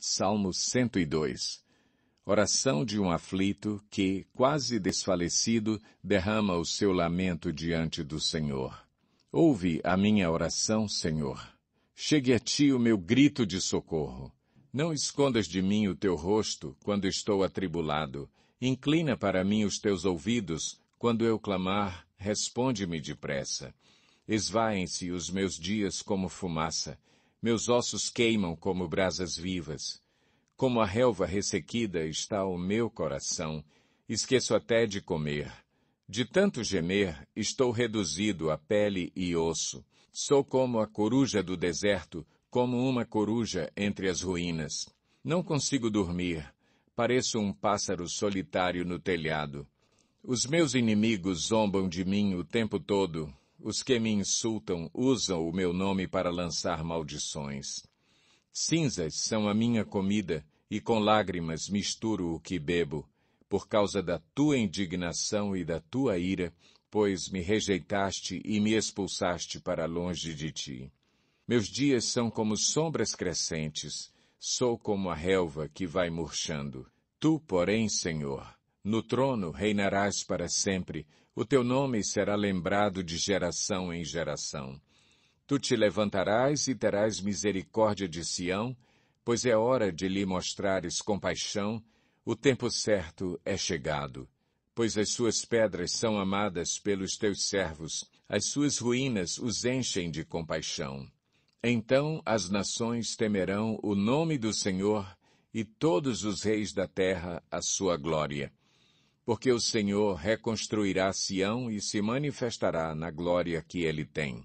Salmo 102 Oração de um aflito que, quase desfalecido, derrama o seu lamento diante do Senhor. Ouve a minha oração, Senhor. Chegue a ti o meu grito de socorro. Não escondas de mim o teu rosto quando estou atribulado. Inclina para mim os teus ouvidos quando eu clamar, responde-me depressa. Esvaem-se os meus dias como fumaça meus ossos queimam como brasas vivas. Como a relva ressequida está o meu coração. Esqueço até de comer. De tanto gemer, estou reduzido a pele e osso. Sou como a coruja do deserto, como uma coruja entre as ruínas. Não consigo dormir. Pareço um pássaro solitário no telhado. Os meus inimigos zombam de mim o tempo todo, os que me insultam usam o meu nome para lançar maldições. Cinzas são a minha comida, e com lágrimas misturo o que bebo, por causa da tua indignação e da tua ira, pois me rejeitaste e me expulsaste para longe de ti. Meus dias são como sombras crescentes, sou como a relva que vai murchando. Tu, porém, Senhor, no trono reinarás para sempre, o teu nome será lembrado de geração em geração. Tu te levantarás e terás misericórdia de Sião, pois é hora de lhe mostrares compaixão, o tempo certo é chegado. Pois as suas pedras são amadas pelos teus servos, as suas ruínas os enchem de compaixão. Então as nações temerão o nome do Senhor e todos os reis da terra a sua glória porque o Senhor reconstruirá Sião e se manifestará na glória que ele tem.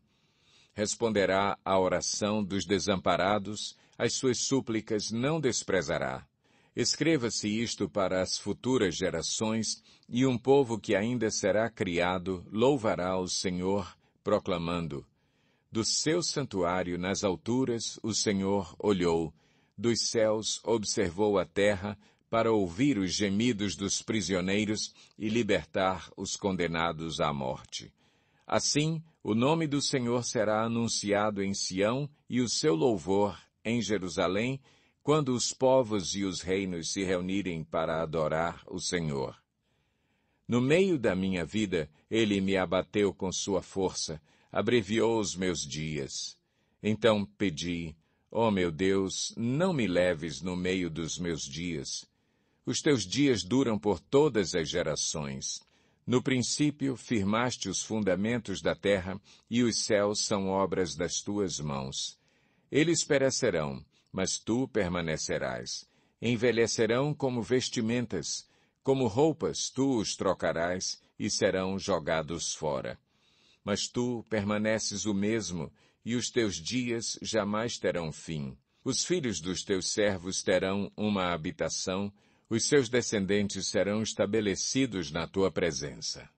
Responderá à oração dos desamparados, as suas súplicas não desprezará. Escreva-se isto para as futuras gerações, e um povo que ainda será criado louvará o Senhor, proclamando: Do seu santuário nas alturas o Senhor olhou, dos céus observou a terra para ouvir os gemidos dos prisioneiros e libertar os condenados à morte. Assim, o nome do Senhor será anunciado em Sião e o seu louvor em Jerusalém, quando os povos e os reinos se reunirem para adorar o Senhor. No meio da minha vida, ele me abateu com sua força, abreviou os meus dias. Então pedi, ó oh meu Deus, não me leves no meio dos meus dias, os teus dias duram por todas as gerações. No princípio firmaste os fundamentos da terra, e os céus são obras das tuas mãos. Eles perecerão, mas tu permanecerás. Envelhecerão como vestimentas, como roupas tu os trocarás e serão jogados fora. Mas tu permaneces o mesmo, e os teus dias jamais terão fim. Os filhos dos teus servos terão uma habitação, os seus descendentes serão estabelecidos na tua presença.